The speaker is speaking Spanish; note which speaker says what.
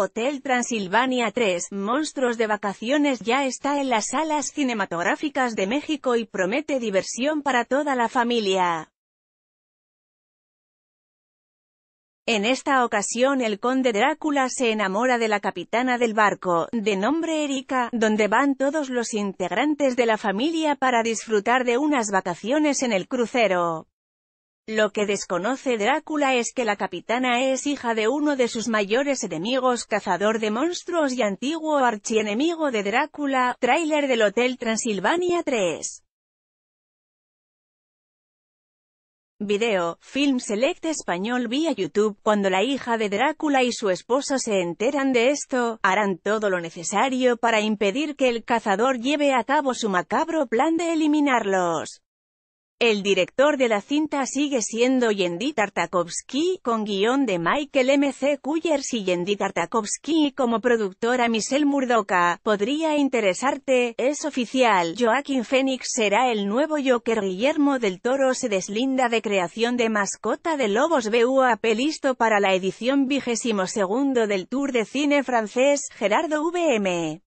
Speaker 1: Hotel Transilvania 3, Monstruos de Vacaciones ya está en las salas cinematográficas de México y promete diversión para toda la familia. En esta ocasión el conde Drácula se enamora de la capitana del barco, de nombre Erika, donde van todos los integrantes de la familia para disfrutar de unas vacaciones en el crucero. Lo que desconoce Drácula es que la capitana es hija de uno de sus mayores enemigos cazador de monstruos y antiguo archienemigo de Drácula, tráiler del Hotel Transilvania 3. Video, Film Select Español vía YouTube, cuando la hija de Drácula y su esposa se enteran de esto, harán todo lo necesario para impedir que el cazador lleve a cabo su macabro plan de eliminarlos. El director de la cinta sigue siendo Yendi Tartakovsky, con guión de Michael M. C. y Yendi Tartakovsky como productora Michelle Murdoca. Podría interesarte, es oficial, Joaquín Phoenix será el nuevo Joker Guillermo del Toro se deslinda de creación de mascota de Lobos BUAP listo para la edición vigésimo del Tour de Cine francés, Gerardo VM.